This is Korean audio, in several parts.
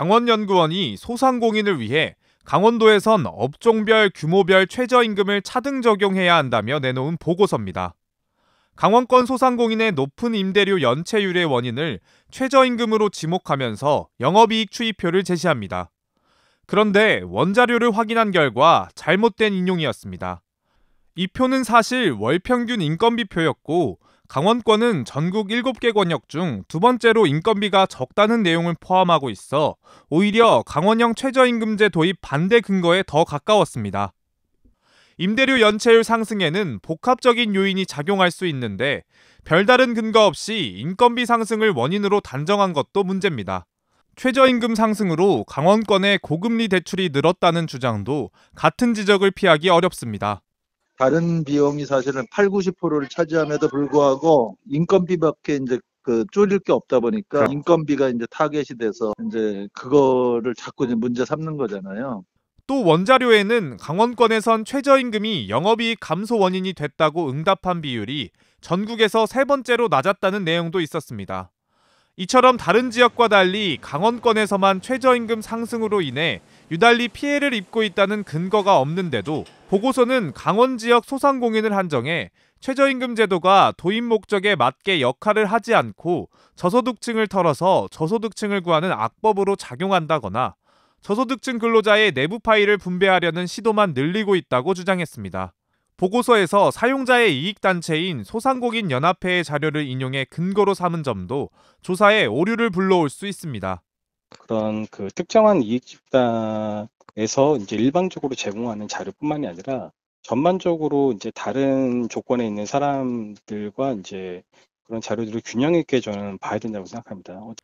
강원연구원이 소상공인을 위해 강원도에선 업종별 규모별 최저임금을 차등 적용해야 한다며 내놓은 보고서입니다. 강원권 소상공인의 높은 임대료 연체율의 원인을 최저임금으로 지목하면서 영업이익 추이표를 제시합니다. 그런데 원자료를 확인한 결과 잘못된 인용이었습니다. 이 표는 사실 월평균 인건비 표였고 강원권은 전국 7개 권역 중 두 번째로 인건비가 적다는 내용을 포함하고 있어 오히려 강원형 최저임금제 도입 반대 근거에 더 가까웠습니다. 임대료 연체율 상승에는 복합적인 요인이 작용할 수 있는데 별다른 근거 없이 인건비 상승을 원인으로 단정한 것도 문제입니다. 최저임금 상승으로 강원권의 고금리 대출이 늘었다는 주장도 같은 지적을 피하기 어렵습니다. 다른 비용이 사실은 8, 90%를 차지함에도 불구하고 인건비밖에 이제 그 줄일 게 없다 보니까 그렇죠. 인건비가 이제 타겟이 돼서 이제 그거를 자꾸 이제 문제 삼는 거잖아요. 또 원자료에는 강원권에선 최저임금이 영업이익 감소 원인이 됐다고 응답한 비율이 전국에서 세 번째로 낮았다는 내용도 있었습니다. 이처럼 다른 지역과 달리 강원권에서만 최저임금 상승으로 인해 유달리 피해를 입고 있다는 근거가 없는데도 보고서는 강원 지역 소상공인을 한정해 최저임금 제도가 도입 목적에 맞게 역할을 하지 않고 저소득층을 털어서 저소득층을 구하는 악법으로 작용한다거나 저소득층 근로자의 내부 파일을 분배하려는 시도만 늘리고 있다고 주장했습니다. 보고서에서 사용자의 이익단체인 소상공인 연합회의 자료를 인용해 근거로 삼은 점도 조사에 오류를 불러올 수 있습니다. 그런 그 특정한 이익 집단에서 이제 일방적으로 제공하는 자료뿐만이 아니라 전반적으로 이제 다른 조건에 있는 사람들과 이제 그런 자료들을 균형 있게 저는 봐야 된다고 생각합니다. 어,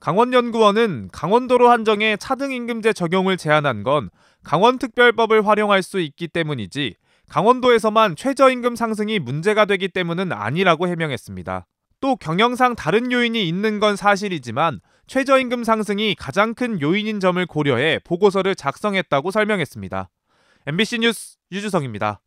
강원연구원은 강원도로 한정해 차등임금제 적용을 제한한 건 강원특별법을 활용할 수 있기 때문이지 강원도에서만 최저임금 상승이 문제가 되기 때문은 아니라고 해명했습니다. 또 경영상 다른 요인이 있는 건 사실이지만 최저임금 상승이 가장 큰 요인인 점을 고려해 보고서를 작성했다고 설명했습니다. MBC 뉴스 유주성입니다.